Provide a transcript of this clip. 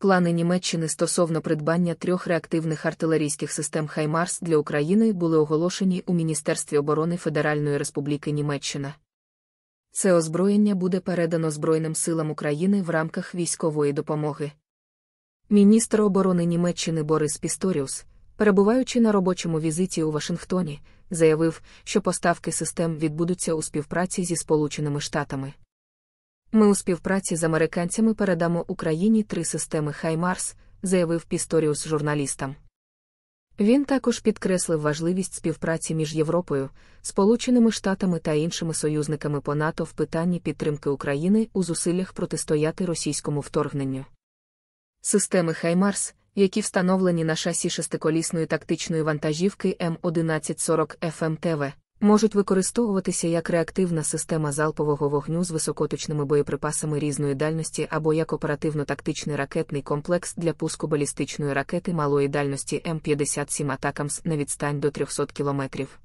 Плани Німеччини стосовно придбання трьох реактивних артилерійських систем Хаймарс для України були оголошені у Міністерстві оборони Федеральної Республіки Німеччина. Це озброєння буде передано Збройним силам України в рамках військової допомоги. Міністр оборони Німеччини Борис Пісторіус, перебуваючи на робочому візиті у Вашингтоні, заявив, що поставки систем відбудуться у співпраці зі Сполученими Штатами. Ми у співпраці з американцями передамо Україні три системи Хаймарс, заявив Пісторіус журналістам. Він також підкреслив важливість співпраці між Європою, Сполученими Штатами та іншими союзниками по НАТО в питанні підтримки України у зусиллях протистояти російському вторгненню. Системи Хаймарс, які встановлені на шасі шестиколісної тактичної вантажівки М1140 ФМТВ, можуть використовуватися як реактивна система залпового вогню з високоточними боєприпасами різної дальності або як оперативно-тактичний ракетний комплекс для пуску балістичної ракети малої дальності М57 атакамс на відстань до 300 кілометрів.